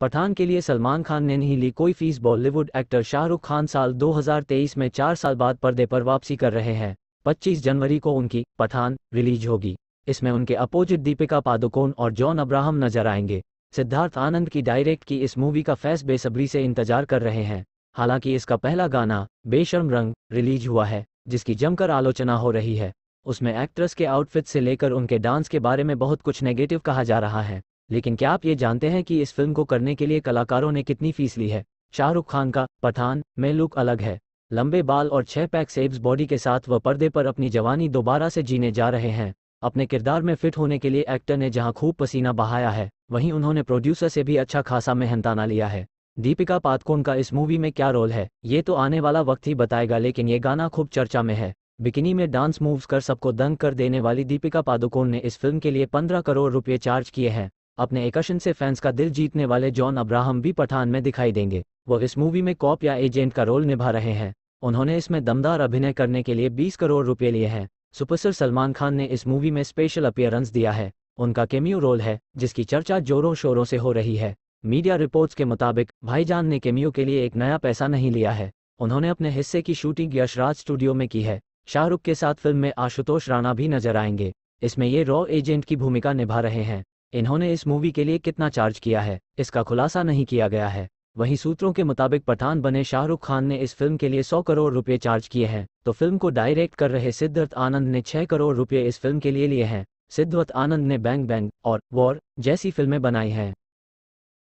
पठान के लिए सलमान खान ने नहीं ली कोई fees Bollywood actor Shahrukh Khan साल 2023 में चार साल बाद पर्दे पर वापसी कर रहे हैं 25 जनवरी को उनकी पठान रिलीज होगी इसमें उनके अपोजिट दीपिका पादुकोण और जॉन अब्राहम नजर आएंगे सिद्धार्थ आनंद की डायरेक्ट की इस मूवी का फैस बेसब्री से इंतजार कर रहे हैं हालांकि इसका पहला गाना बेशर्म रंग रिलीज हुआ है जिसकी जमकर आलोचना हो रही है उसमें एक्ट्रेस के आउटफिट से लेकर उनके डांस के बारे में बहुत कुछ नेगेटिव कहा जा रहा है लेकिन क्या आप ये जानते हैं कि इस फिल्म को करने के लिए कलाकारों ने कितनी फीस ली है शाहरुख खान का पठान में लुक अलग है लंबे बाल और छह पैक सेब्स बॉडी के साथ वह पर्दे पर अपनी जवानी दोबारा से जीने जा रहे हैं अपने किरदार में फिट होने के लिए एक्टर ने जहां खूब पसीना बहाया है वहीं उन्होंने प्रोड्यूसर से भी अच्छा खासा मेहनताना लिया है दीपिका पादकोण का इस मूवी में क्या रोल है ये तो आने वाला वक्त ही बताएगा लेकिन ये गाना खूब चर्चा में है बिकिनी में डांस मूव्स कर सबको दंग कर देने वाली दीपिका पादुकोण ने इस फिल्म के लिए 15 करोड़ रुपए चार्ज किए हैं अपने एकशन से फैंस का दिल जीतने वाले जॉन अब्राहम भी पठान में दिखाई देंगे वो इस मूवी में कॉप या एजेंट का रोल निभा रहे हैं उन्होंने इसमें दमदार अभिनय करने के लिए 20 करोड़ रुपए लिए हैं सुपरस्टार सलमान खान ने इस मूवी में स्पेशल अपियरेंस दिया है उनका केमियो रोल है जिसकी चर्चा जोरों शोरों से हो रही है मीडिया रिपोर्ट्स के मुताबिक भाईजान ने केमियो के लिए एक नया पैसा नहीं लिया है उन्होंने अपने हिस्से की शूटिंग यशराज स्टूडियो में की है शाहरुख के साथ फिल्म में आशुतोष राणा भी नजर आएंगे इसमें ये रॉ एजेंट की भूमिका निभा रहे हैं इन्होंने इस मूवी के लिए कितना चार्ज किया है इसका खुलासा नहीं किया गया है वहीं सूत्रों के मुताबिक पठान बने शाहरुख खान ने इस फिल्म के लिए 100 करोड़ रुपए चार्ज किए हैं तो फिल्म को डायरेक्ट कर रहे सिद्धार्थ आनंद ने 6 करोड़ रुपए इस फिल्म के लिए लिए हैं सिद्धार्थ आनंद ने बैंग बैंग और वॉर जैसी फिल्में बनाई हैं